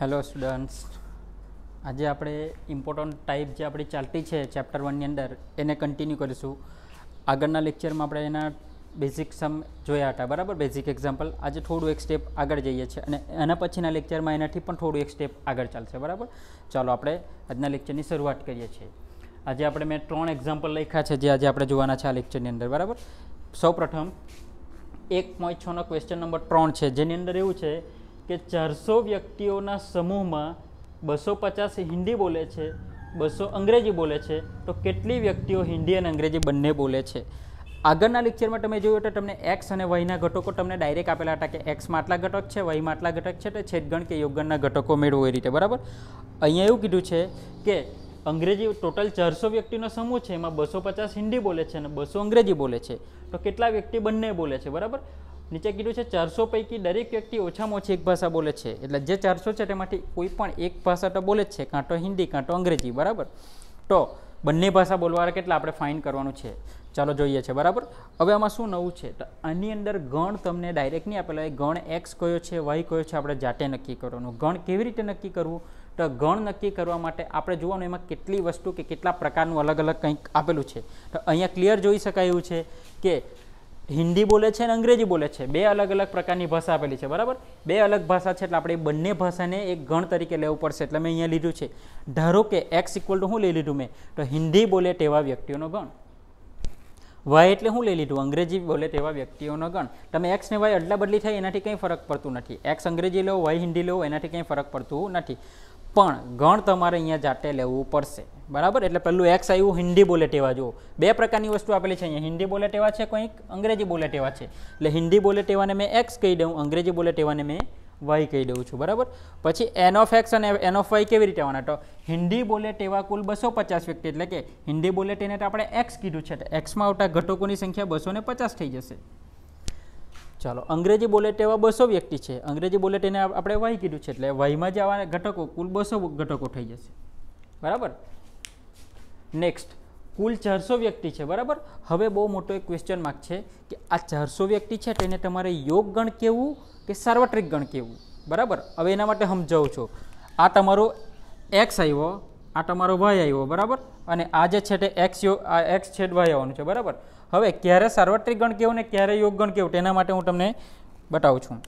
hello students આજે આપણે important type જે આપણી ચાલતી છે ચેપ્ટર વનની અંદર એને કન્ટિન્યુ કરીશું આગળના લેક્ચરમાં આપણે એના બેઝિક સમ જોયા હતા બરાબર બેઝિક એક્ઝામ્પલ આજે થોડું એક સ્ટેપ આગળ જઈએ છીએ અને એના પછીના લેક્ચરમાં એનાથી પણ થોડું એક સ્ટેપ આગળ ચાલશે બરાબર ચાલો આપણે આજના લેક્ચરની શરૂઆત કરીએ છીએ આજે આપણે મેં ત્રણ એક્ઝામ્પલ લખ્યા છે જે આજે આપણે જોવાના છે આ લેક્ચરની અંદર બરાબર સૌ પ્રથમ એક પોઈન્ટ છનો ક્વેશ્ચન નંબર ત્રણ છે જેની અંદર એવું છે કે ચારસો વ્યક્તિઓના સમૂહમાં બસો પચાસ હિન્દી બોલે છે બસો અંગ્રેજી બોલે છે તો કેટલી વ્યક્તિઓ હિન્દી અને અંગ્રેજી બંને બોલે છે આગળના લેક્ચરમાં તમે જોયું તો તમને એક્સ અને વયના ઘટકો તમને ડાયરેક્ટ આપેલા હતા કે એક્સમાં આટલા ઘટક છે વાયમાં આટલા ઘટક છે તો છેદગણ કે યોગગણના ઘટકો મેળવો એ રીતે બરાબર અહીંયા એવું કીધું છે કે અંગ્રેજી ટોટલ ચારસો વ્યક્તિનો સમૂહ છે એમાં બસો પચાસ હિન્દી બોલે છે અને બસો અંગ્રેજી બોલે છે તો કેટલા વ્યક્તિ બંને બોલે છે બરાબર નીચે કીધું છે ચારસો પૈકી દરેક વ્યક્તિ ઓછામાં ઓછી એક ભાષા બોલે છે એટલે જે ચારસો છે તેમાંથી કોઈ પણ એક ભાષા તો બોલે જ છે કાં તો હિન્દી કાં તો અંગ્રેજી બરાબર તો બંને ભાષા બોલવાળા કેટલા આપણે ફાઇન કરવાનું છે ચાલો જોઈએ છે બરાબર હવે આમાં શું નવું છે તો આની અંદર ગણ તમને ડાયરેક્ટ નહીં આપેલા ગણ એક્સ કયો છે વાય કયો છે આપણે જાતે નક્કી કરવાનું ગણ કેવી રીતે નક્કી કરવું તો ગણ નક્કી કરવા માટે આપણે જોવાનું એમાં કેટલી વસ્તુ કે કેટલા પ્રકારનું અલગ અલગ કંઈક આપેલું છે તો અહીંયા ક્લિયર જોઈ શકાય એવું છે કે હિન્દી બોલે છે અને અંગ્રેજી બોલે છે બે અલગ અલગ પ્રકારની ભાષા આપેલી છે બરાબર બે અલગ ભાષા છે એટલે આપણે બંને ભાષાને એક ગણ તરીકે લેવું પડશે એટલે મેં અહીંયા લીધું છે ધારો કે એક્સ ઇક્વલ ટુ હું લઈ લીધું મેં તો હિન્દી બોલે તેવા વ્યક્તિઓનો ગણ વાય એટલે હું લઈ લીધું અંગ્રેજી બોલે તેવા વ્યક્તિઓનો ગણ તમે એક્સ ને વાય અદલા બદલી થાય એનાથી કંઈ ફરક પડતું નથી એક્સ અંગ્રેજી લો વાય હિન્દી લો એનાથી કંઈ ફરક પડતું નથી પણ ગણ તમારે અહીંયા જાતે લેવું પડશે બરાબર એટલે પહેલું એક્સ આવ્યું હિન્દી બોલેટ એવા જુઓ બે પ્રકારની વસ્તુ આપેલી છે અહીંયા હિન્દી બોલેટ એવા છે કંઈક અંગ્રેજી બોલેટ એવા છે એટલે હિન્દી બોલેટ એવાને મેં એક્સ કહી દઉં અંગ્રેજી બોલેટ એવાને મેં વાય કહી દઉં છું બરાબર પછી એન ઓફ એક્સ અને એન ઓફ વાય કેવી રીતે આવવાના તો હિન્દી બોલેટ એવા કુલ બસો પચાસ વ્યક્તિ એટલે કે હિન્દી બોલેટ એને આપણે એક્સ કીધું છે એટલે એક્સમાં આવતા ઘટકોની સંખ્યા બસો થઈ જશે ચાલો અંગ્રેજી બોલે તેવા બસો વ્યક્તિ છે અંગ્રેજી બોલે તેને આપણે વાય કીધું છે એટલે વહીમાં જ આવા ઘટકો કુલ બસો ઘટકો થઈ જશે બરાબર નેક્સ્ટ કુલ ચારસો વ્યક્તિ છે બરાબર હવે બહુ મોટો એક ક્વેશ્ચન માર્ક છે કે આ ચારસો વ્યક્તિ છે તેને તમારે યોગ ગણ કહેવું કે સાર્વત્રિક ગણ કહેવું બરાબર હવે એના માટે સમજાવું છું આ તમારો એક્સ આવ્યો આ તમારો વાય આવ્યો બરાબર અને આ જે છે તે એક્સ આ એક્સ છેડ વાય આવવાનું છે બરાબર હવે ક્યારે સાર્વત્રિક ગણ કેવું ને ક્યારે યોગગણ કેવું તેના માટે હું તમને બતાવું છું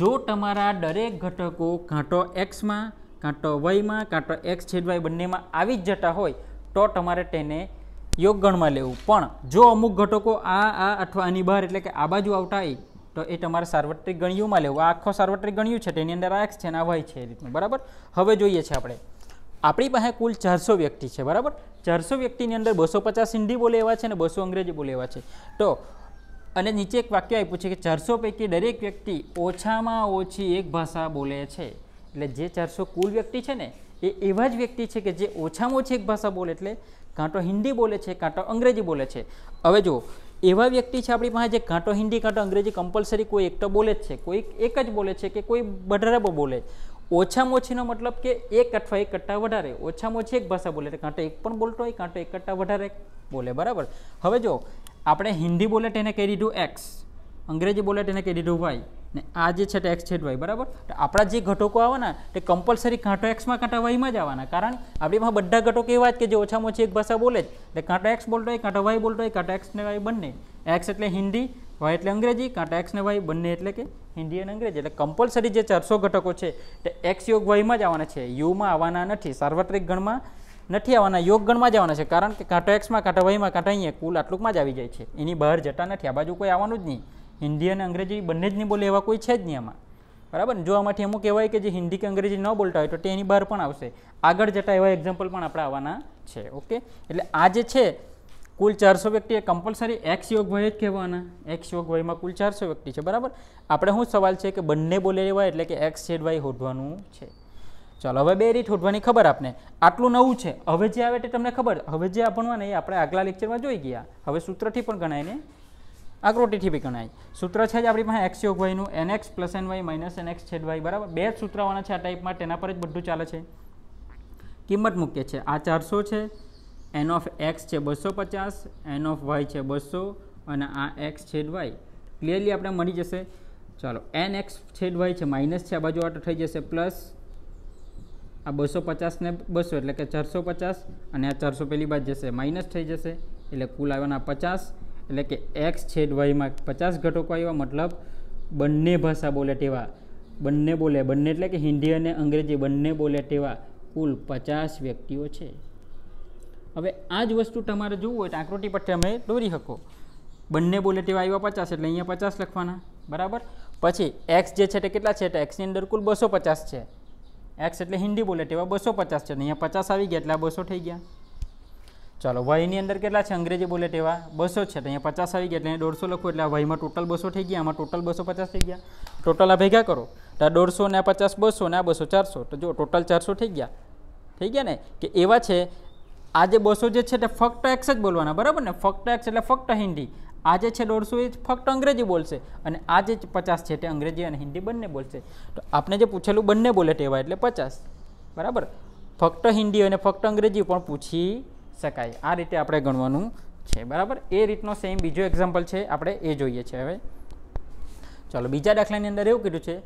જો તમારા દરેક ઘટકો કાં તો એક્સમાં કાં તો વાયમાં કાં તો એક્સ છેદ વાય બંનેમાં આવી જ જતા હોય તો તમારે તેને યોગગણમાં લેવું પણ જો અમુક ઘટકો આ આ અથવા આની બહાર એટલે કે આ બાજુ આવતા હોય તો એ તમારે સાર્વત્રિક ગણ્યુંમાં લેવું આ આખો સાર્વત્રિક ગણ્યું છે તેની અંદર આ એક્સ છે અને આ વાય છે એ રીતનું બરાબર હવે જોઈએ છે આપણે આપણી પાસે કુલ ચારસો વ્યક્તિ છે બરાબર ચારસો વ્યક્તિની અંદર બસો પચાસ હિન્દી બોલે એવા છે અને બસો અંગ્રેજી બોલે એવા છે તો અને નીચે એક વાક્ય આપ્યું છે કે ચારસો પૈકી દરેક વ્યક્તિ ઓછામાં ઓછી એક ભાષા બોલે છે એટલે જે ચારસો કુલ વ્યક્તિ છે ને એ એવા જ વ્યક્તિ છે કે જે ઓછામાં ઓછી એક ભાષા બોલે એટલે કાં તો હિન્દી બોલે છે કાં તો અંગ્રેજી બોલે છે હવે જુઓ એવા વ્યક્તિ છે આપણી પાસે જે કાંટો હિન્દી કાંટો અંગ્રેજી કમ્પલસરી કોઈ એક તો બોલે જ છે કોઈ એક જ બોલે છે કે કોઈ બઢરાબો બોલે ઓછામાં ઓછીનો મતલબ કે એક અથવા એક કરતાં વધારે ઓછામાં ઓછી એક ભાષા બોલે કાં તો એક પણ બોલતો હોય કાં તો એક કટ્ટા વધારે બોલે બરાબર હવે જો આપણે હિન્દી બોલે તેને કહી દીધું એક્સ અંગ્રેજી બોલે તેને કહી દીધું વાય ને આ જે છે તે એક્સ છેદ વાય બરાબર આપણા જે ઘટકો આવવાના તે કમ્પલસરી કાંટો એક્સમાં કાંટા વાયમાં જ આવવાના કારણ આપણીમાં બધા ઘટકો એવા જ કે જે ઓછામાં ઓછી એક ભાષા બોલે જ એટલે કાંટો એક્સ બોલતો હોય કાંટો વાય બોલતો હોય કાંટો એક્સ ને વાય બંને એક્સ એટલે હિન્દી વાય એટલે અંગ્રેજી કાંટા એક્સ ને વાય બંને એટલે કે હિન્દી અને અંગ્રેજી એટલે કમ્પલસરી જે ચારસો ઘટકો છે તે એક્સ યોગ વયમાં જ આવવાના છે યુમાં આવવાના નથી સાર્વત્રિક ગણમાં નથી આવવાના યોગ ગણમાં જ આવવાના છે કારણ કે કાંટો એક્સમાં કાંટો વાયમાં કાંટો અહીંયા કુલ આટલુંકમાં જ આવી જાય છે એની બહાર જતા નથી આ બાજુ કોઈ આવવાનું જ નહીં હિન્દી અને અંગ્રેજી બંને જ નહીં બોલે એવા કોઈ છે જ નહીં આમાં બરાબર જો આમાંથી અમુક કહેવાય કે જે હિન્દી કે અંગ્રેજી ન બોલતા હોય તો તેની બહાર પણ આવશે આગળ જતા એવા એક્ઝામ્પલ પણ આપણે આવવાના છે ઓકે એટલે આ જે છે કુલ ચારસો વ્યક્તિ એ કમ્પલસરી એક્સ યોગ વય જ કહેવાના એક્સ યોગ વયમાં કુલ ચારસો વ્યક્તિ છે બરાબર આપણે શું સવાલ છે કે બંને બોલેલી હોય એટલે કે એક્સ છેડ વાય શોધવાનું છે ચાલો હવે બે રીત શોધવાની ખબર આપને આટલું નવું છે હવે જે આવે તે તમને ખબર હવે જે આપણને એ આપણે આગલા લેક્ચરમાં જોઈ ગયા હવે સૂત્રથી પણ ગણાય ને આકૃતિથી બી ગણાય સૂત્ર છે જ આપણી પાસે એક્સ યોગ વાયનું N X plus N Y minus N X છેડ વાય બરાબર બે જ સૂત્રવાના છે આ ટાઈપમાં તેના પર જ બધું ચાલે છે કિંમત મૂકીએ છે આ ચારસો છે એન ઓફ એક્સ છે બસો પચાસ એન ઓફ વાય છે બસો અને આ એક્સ છેડ વાય ક્લિયરલી આપણે મળી જશે ચાલો એન એક્સ છેડ વાય છે માઇનસ છે આ બાજુ આટલું થઈ જશે પ્લસ આ બસો પચાસને બસો એટલે કે ચારસો પચાસ અને આ ચારસો પેલી બાદ જશે માઇનસ થઈ જશે એટલે કુલ આવ્યાના પચાસ એટલે કે એક્સ છેડ વાયમાં પચાસ ઘટકો આવ્યા મતલબ બંને ભાષા બોલે તેવા બંને બોલે બંને એટલે કે હિન્દી અને અંગ્રેજી બંને બોલે તેવા કુલ પચાસ વ્યક્તિઓ છે હવે આ જ વસ્તુ તમારે જોવું હોય તો આકૃતિ પર તમે દોરી શકો બંને બુલેટિવ આવ્યા પચાસ એટલે અહીંયા પચાસ લખવાના બરાબર પછી એક્સ જે છે તે કેટલા છે તો એક્સની અંદર કુલ બસો પચાસ છે એક્સ એટલે હિન્દી બુલેટિવ બસો પચાસ છે અહીંયા પચાસ આવી ગયા એટલે આ બસો થઈ ગયા ચાલો વયની અંદર કેટલા છે અંગ્રેજી બુલેટ એવા બસો છે તો અહીંયા પચાસ આવી ગયા એટલે અહીંયા દોઢસો લખો એટલે આ વયમાં ટોટલ બસો થઈ ગયા આમાં ટોટલ બસો પચાસ થઈ ગયા ટોટલ આ ભેગા કરો તો આ દોઢસો ને આ પચાસ બસો ને આ બસો ચારસો તો જો ટોટલ ચારસો થઈ ગયા થઈ ગયા ને કે એવા છે આજે બસો જે છે તે ફક્ત એક્સ જ બોલવાના બરાબર ને ફક્ત એક્સ એટલે ફક્ત હિન્દી આ છે દોઢસો એ ફક્ત અંગ્રેજી બોલશે અને આજે જે પચાસ છે તે અંગ્રેજી અને હિન્દી બંને બોલશે તો આપણે જે પૂછેલું બંને બોલે તેવા એટલે પચાસ બરાબર ફક્ત હિન્દી અને ફક્ત અંગ્રેજી પણ પૂછી શકાય આ રીતે આપણે ગણવાનું છે બરાબર એ રીતનો સેમ બીજો એક્ઝામ્પલ છે આપણે એ જોઈએ છે હવે ચલો બીજા દાખલાની અંદર એવું કીધું છે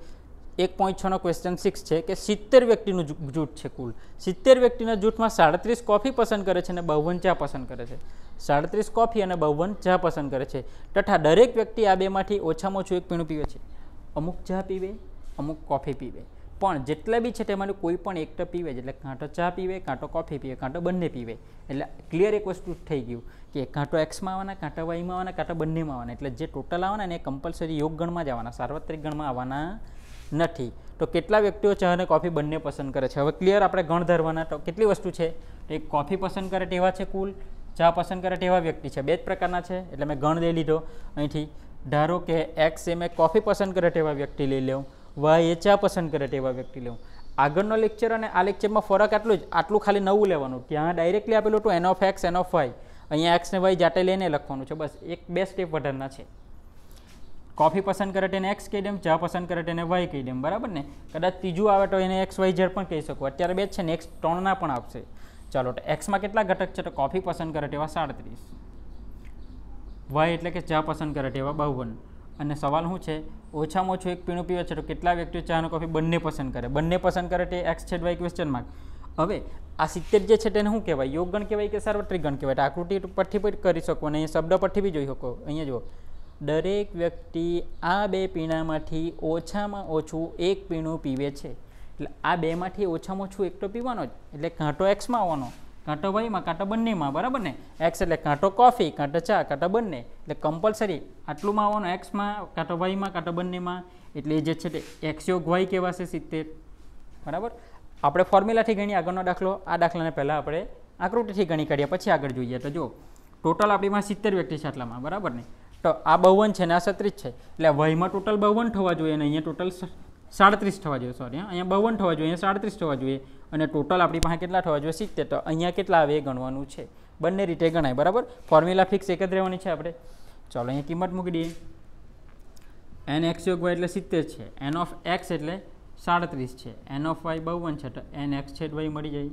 એક પોઈન્ટ છનો ક્વેશ્ચન સિક્સ છે કે સિત્તેર વ્યક્તિનું જૂથ છે કુલ સિત્તેર વ્યક્તિના જૂથમાં સાડત્રીસ કોફી પસંદ કરે છે અને બાવન ચા પસંદ કરે છે સાડત્રીસ કોફી અને બાવન ચા પસંદ કરે છે તથા દરેક વ્યક્તિ આ બેમાંથી ઓછામાં ઓછું એક પીણું પીવે છે અમુક ચા પીવે અમુક કોફી પીવે પણ જેટલા બી છે તેમાંથી કોઈ પણ એકટો પીવે એટલે કાંટો ચા પીવે કાંટો કોફી પીવે કાંટો બંને પીવે એટલે ક્લિયર એક વસ્તુ થઈ ગયું કે કાં એક્સમાં આવવાના કાં વાયમાં આવવાના કાંટો બંનેમાં આવવાના એટલે જે ટોટલ આવવાના ને એ કમ્પલસરી યોગ ગણમાં જ આવવાના સાર્વત્રિક ગણમાં આવવાના નથી તો કેટલા વ્યક્તિઓ ચા અને કોફી બંને પસંદ કરે છે હવે ક્લિયર આપણે ગણ ધરવાના તો કેટલી વસ્તુ છે એક કોફી પસંદ કરે તેવા છે કુલ ચા પસંદ કરે તેવા વ્યક્તિ છે બે જ પ્રકારના છે એટલે મેં ગણ લઈ લીધો અહીંથી ધારો કે એક્સ એ મેં કોફી પસંદ કરે તેવા વ્યક્તિ લઈ લઉં વાય એ ચા પસંદ કરે તેવા વ્યક્તિ લઉં આગળનો લેક્ચર અને આ લેક્ચરમાં ફરક આટલું જ આટલું ખાલી નવું લેવાનું ત્યાં ડાયરેક્ટલી આપેલું હતું N of X N of Y અહીંયા એક્સ ને વાય જાતે લઈને લખવાનું છે બસ એક બે સ્ટેપ વધારના છે કોફી પસંદ કરે તેને એક્સ કહી દેમ ચા પસંદ કરે તેને વાય કહી દેમ બરાબર ને કદાચ ત્રીજું આવે તો એને એક્સ વાય ઝેડ પણ કહી શકો અત્યારે બે છે ને એક્સ ત્રણના પણ આપશે ચાલો તો એક્સમાં કેટલા ઘટક છે તો કોફી પસંદ કરે તેવા સાડત્રીસ વાય એટલે કે ચા પસંદ કરે તેવા બાવન અને સવાલ શું છે ઓછામાં ઓછું એક પીણું પીવે છે તો કેટલા વ્યક્તિઓ ચાનો કોફી બંને પસંદ કરે બંને પસંદ કરે તે એક્સ છેદ વાય ક્વેશ્ચન માર્ક હવે આ સિત્તેર જે છે તેને શું કહેવાય યોગગણ કહેવાય કે સાર્વત્રિક ગણ કહેવાય આકૃતિ પરથી પણ કરી શકો અને અહીંયા શબ્દ પરથી બી જોઈ શકો અહીંયા જુઓ દરેક વ્યક્તિ આ બે પીણામાંથી ઓછામાં ઓછું એક પીણું પીવે છે એટલે આ બેમાંથી ઓછામાં ઓછું એક તો પીવાનો જ એટલે કાંટો એક્સમાં આવવાનો કાંટો વાયમાં કાંટો બંનેમાં બરાબર ને એક્સ એટલે કાંટો કોફી કાંટો ચા કાંટો બંને એટલે કમ્પલસરી આટલુંમાં આવવાનો એક્સમાં કાંટો વાયમાં કાંટો બંનેમાં એટલે જે છે તે એક્સયોગ વાય કહેવાશે સિત્તેર બરાબર આપણે ફોર્મ્યુલાથી ગણી આગળનો દાખલો આ દાખલાને પહેલાં આપણે આકૃતિથી ગણી કાઢીએ પછી આગળ જોઈએ તો જો ટોટલ આપણીમાં સિત્તેર વ્યક્તિ છે આટલામાં બરાબર ને તો આ બાવન છે ને આ છત્રીસ છે એટલે વયમાં ટોટલ બાવન થવા જોઈએ અને અહીંયા ટોટલ સાડત્રીસ થવા જોઈએ સોરી અહીંયા બાવન થવા જોઈએ અહીંયા સાડત્રીસ થવા જોઈએ અને ટોટલ આપણી પાસે કેટલા થવા જોઈએ સિત્તેર તો અહીંયા કેટલા આવે એ ગણવાનું છે બંને રીતે ગણાય બરાબર ફોર્મ્યુલા ફિક્સ એક જ રહેવાની છે આપણે ચાલો અહીંયા કિંમત મૂકી દઈએ એન એક્સ યોગ વાય એટલે સિત્તેર છે એન ઓફ એક્સ એટલે સાડત્રીસ છે એન ઓફ વાય બાવન છે તો એન એક્સ છેદ વાય મળી જાય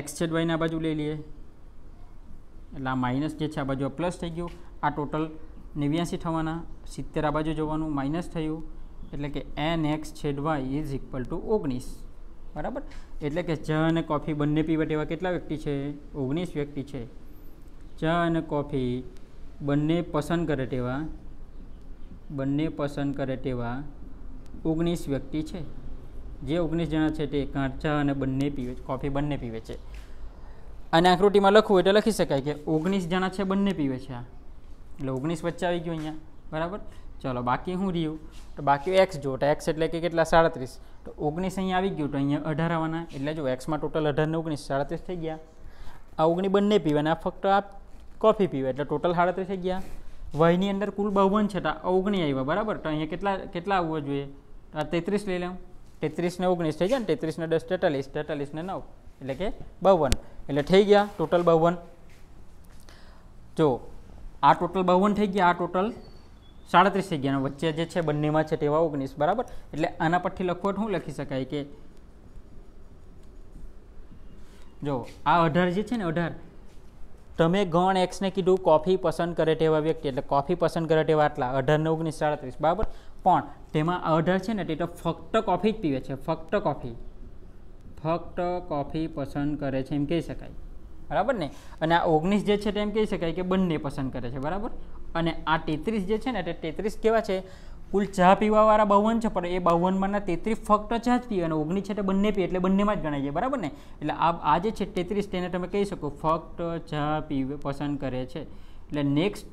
એક્સ છેદ વાયના બાજુ લઈ લઈએ એટલે આ માઇનસ જે છે આ બાજુ પ્લસ થઈ ગયું આ ટોટલ નેવ્યાસી થવાના સિત્તેર આ બાજુ જવાનું માઇનસ થયું એટલે કે એન એક્સ છેદ વાય ઇઝ ઇક્વલ ટુ ઓગણીસ બરાબર એટલે કે જ અને કોફી બંને પીવટ તેવા કેટલા વ્યક્તિ છે ઓગણીસ વ્યક્તિ છે જ અને કોફી બંને પસંદ કરે તેવા બંને પસંદ કરે તેવા ઓગણીસ વ્યક્તિ છે જે ઓગણીસ જણા છે તે કાંચા અને બંને પીવે કોફી બંને પીવે છે અને આકૃતિમાં લખવું એટલે લખી શકાય કે ઓગણીસ જણા છે બંને પીવે છે આ ले 19 बच जाई गयो अइया बराबर चलो बाकी हूं रियो तो बाकी x जो त x એટલે કે કેટલા 37 તો 19 અહીં આવી ગયું તો અહીંયા 18વાના એટલે જો x માં ટોટલ 18 19 37 થઈ ગયા આ 19 બને પીવાના ફકતો આ કોફી પીવે એટલે ટોટલ 37 થઈ ગયા y ની અંદર કુલ 52 છે તા 19 આવીવા બરાબર તો અહીંયા કેટલા કેટલા ઉવો જોઈએ આ 33 લઈ લઉં 33 * 19 થઈ જ ને 33 * 10 43 43 * 9 એટલે કે 52 એટલે થઈ ગયા ટોટલ 52 જો આ ટોટલ બાવન થઈ ગયા આ ટોટલ સાડત્રીસ થઈ ગયા વચ્ચે જે છે બંનેમાં છે તેવા ઓગણીસ બરાબર એટલે આના પરથી લખવો શું લખી શકાય કે જો આ અઢાર જે છે ને અઢાર તમે ગણ એક્સને કીધું કોફી પસંદ કરે તેવા વ્યક્તિ એટલે કોફી પસંદ કરે તેવા આટલા અઢાર ને ઓગણીસ સાડત્રીસ બરાબર પણ તેમાં અઢાર છે ને તે તો ફક્ત કોફી જ પીવે છે ફક્ત કોફી ફક્ત કોફી પસંદ કરે છે એમ કહી શકાય બરાબર ને અને આ ઓગણીસ જે છે એમ કહી શકાય કે બંને પસંદ કરે છે બરાબર અને આ તેત્રીસ જે છે ને તે તેત્રીસ કેવા છે કુલ ચા પીવાવાળા બાવન છે પણ એ બાવનમાંના તેત્રીસ ફક્ત ચા જ પીએ અને ઓગણીસ છે તે બંને પીએ એટલે બંનેમાં જ ગણાય છે બરાબર ને એટલે આ આ જે છે તેત્રીસ તેને તમે કહી શકો ફક્ત ચા પી પસંદ કરે છે એટલે નેક્સ્ટ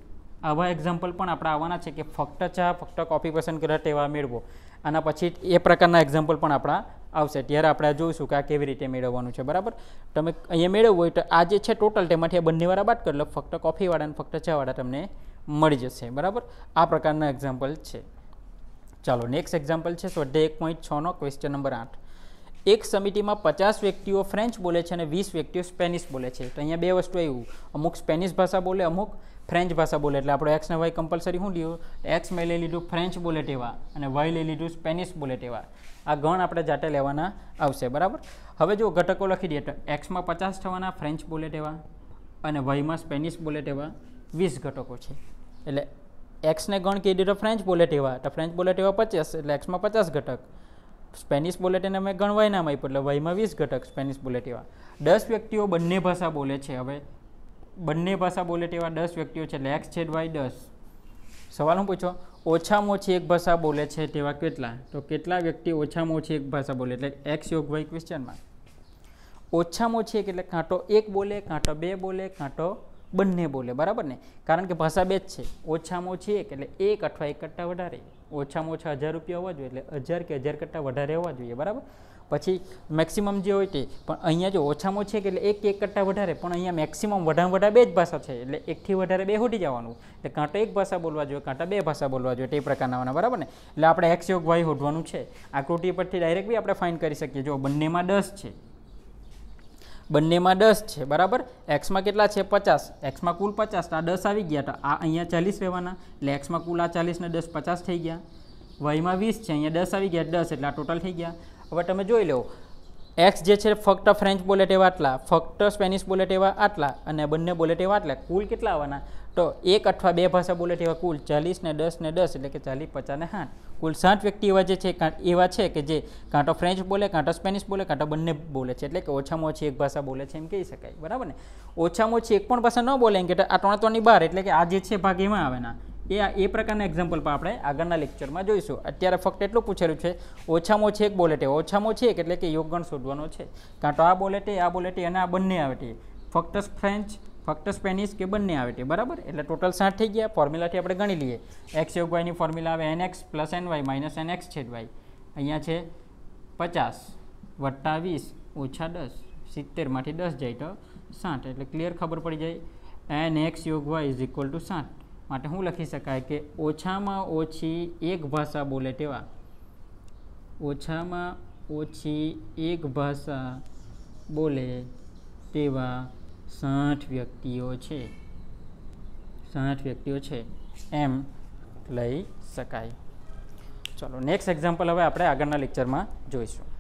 આવા એક્ઝામ્પલ પણ આપણે આવવાના છે કે ફક્ત ચા ફક્ત કોફી પસંદ કરે તેવા મેળવો આના પછી એ પ્રકારના એક્ઝામ્પલ પણ આપણા આવશે ત્યારે આપણે જોઈશું કે આ કેવી રીતે મેળવવાનું છે બરાબર તમે અહીંયા મેળવવું હોય તો આ જે છે ટોટલ તેમાંથી આ બંનેવાળા બાદ કરી લો ફક્ત કોફીવાળા અને ફક્ત ચાવાળા તમને મળી જશે બરાબર આ પ્રકારના એક્ઝામ્પલ છે ચાલો નેક્સ્ટ એક્ઝામ્પલ છે સ્વાધ્યાય એક પોઈન્ટ છનો ક્વેશ્ચન નંબર આઠ એક સમિતિમાં પચાસ વ્યક્તિઓ ફ્રેન્ચ બોલે છે અને વીસ વ્યક્તિઓ સ્પેનિશ બોલે છે તો અહીંયા બે વસ્તુ એવું અમુક સ્પેનિશ ભાષા બોલે અમુક ફ્રેન્ચ ભાષા બોલે એટલે આપણે એક્સ ને વાય કમ્પલસરી શું લીધું એક્સ મેં લઈ લીધું ફ્રેન્ચ બોલે તેવા અને વાય લઈ લીધું સ્પેનિશ બોલે તેવા આ ગણ આપણે જાતે લેવાના આવશે બરાબર હવે જો ઘટકો લખી દઈએ તો એક્સમાં પચાસ થવાના ફ્રેન્ચ બુલેટ એવા અને વયમાં સ્પેનિશ બુલેટ એવા વીસ ઘટકો છે એટલે એક્સને ગણ કહી દીધો ફ્રેન્ચ બુલેટ એવા તો ફ્રેન્ચ બુલેટ એવા પચાસ એટલે એક્સમાં પચાસ ઘટક સ્પેનિશ બુલેટ એને મેં ગણવાય નામ આપ્યું એટલે વયમાં વીસ ઘટક સ્પેનિશ બુલેટ એવા દસ વ્યક્તિઓ બંને ભાષા બોલે છે હવે બંને ભાષા બોલે તેવા દસ વ્યક્તિઓ છે એટલે એક્સ છેદ વાય દસ સવાલ હું પૂછો ઓછામાં ઓછી એક ભાષા બોલે છે તેવા કેટલા તો કેટલા વ્યક્તિ ઓછામાં ઓછી એક ભાષા બોલે એટલે એક્સ યોગભાઈ ક્વેશ્ચનમાં ઓછામાં ઓછી એક એટલે કાંટો એક બોલે કાંટો બે બોલે કાંટો બંને બોલે બરાબર ને કારણ કે ભાષા બે જ છે ઓછામાં ઓછી એક એટલે એક અથવા એક કરતાં વધારે ઓછામાં ઓછા હજાર રૂપિયા હોવા જોઈએ એટલે હજાર કે હજાર કરતાં વધારે હોવા જોઈએ બરાબર પછી મેક્સિમમ જે હોય તે પણ અહીંયા જો ઓછામાં ઓછી એટલે એક એક કરતાં વધારે પણ અહીંયા મેક્સિમમ વધારે વધારે બે જ ભાષા છે એટલે એકથી વધારે બે હોટી જવાનું એટલે કાં એક ભાષા બોલવા જોઈએ કાંટા બે ભાષા બોલવા જોઈએ તે પ્રકારના બરાબર ને એટલે આપણે એક્સ યોગ વાય હોડવાનું છે આકૃતિ પરથી ડાયરેક્ટ બી આપણે ફાઇન કરી શકીએ જો બંનેમાં દસ છે બંનેમાં દસ છે બરાબર એક્સમાં કેટલા છે પચાસ એક્સમાં કુલ પચાસ આ દસ આવી ગયા તો આ અહીંયા ચાલીસ રહેવાના એટલે એક્સમાં કુલ આ ચાલીસને દસ પચાસ થઈ ગયા વાયમાં વીસ છે અહીંયા દસ આવી ગયા દસ એટલે આ ટોટલ થઈ ગયા હવે તમે જોઈ લો એક્સ જે છે ફક્ત ફ્રેન્ચ બોલેટ એવા આટલા ફક્ત સ્પેનિશ બોલેટ એવા આટલા અને બંને બોલેટ એવા આટલા કુલ કેટલા આવવાના તો એક અથવા બે ભાષા બોલેટ એવા કુલ ચાલીસ ને દસ ને દસ એટલે કે ચાલીસ પચાસ ને સાઠ કુલ સાઠ વ્યક્તિ એવા જે છે એવા છે કે જે કાંટો ફ્રેન્ચ બોલે કાંટો સ્પેનિશ બોલે કાં બંને બોલે છે એટલે કે ઓછામાં ઓછી એક ભાષા બોલે છે એમ કહી શકાય બરાબર ને ઓછામાં ઓછી એક પણ ભાષા ન બોલે એમ કે આ ત્રણ ત્રણની બાર એટલે કે આ જે છે ભાગ એમાં આવેના એ એ પ્રકારના એક્ઝામ્પલ પણ આપણે આગળના લેક્ચરમાં જોઈશું અત્યારે ફક્ત એટલું પૂછેલું છે ઓછામાં ઓછી એક બોલેટે ઓછામાં ઓછી એક એટલે કે યોગગણ શોધવાનો છે કાં તો આ બોલેટે આ બોલેટે અને આ બંને આવે ફક્ત ફ્રેન્ચ ફક્ત સ્પેનિશ કે બંને આવે બરાબર એટલે ટોટલ સાઠ થઈ ગયા ફોર્મ્યુલાથી આપણે ગણી લઈએ એક્સ યોગ વાયની ફોર્મ્યુલા આવે N X plus N Y minus N X છેડ વાય અહીંયા છે પચાસ વત્તા વીસ ઓછા દસ સિત્તેરમાંથી દસ જાય તો સાઠ એટલે ક્લિયર ખબર પડી જાય એન એક્સ યોગ વાય ઇઝ ઇક્વલ ટુ સાઠ માટે હું લખી શકાય કે ઓછામાં ઓછી એક ભાષા બોલે તેવા ઓછામાં ઓછી એક ભાષા બોલે તેવા સાઠ વ્યક્તિઓ છે સાઠ વ્યક્તિઓ છે એમ લઈ શકાય ચલો નેક્સ્ટ એક્ઝામ્પલ હવે આપણે આગળના લેક્ચરમાં જોઈશું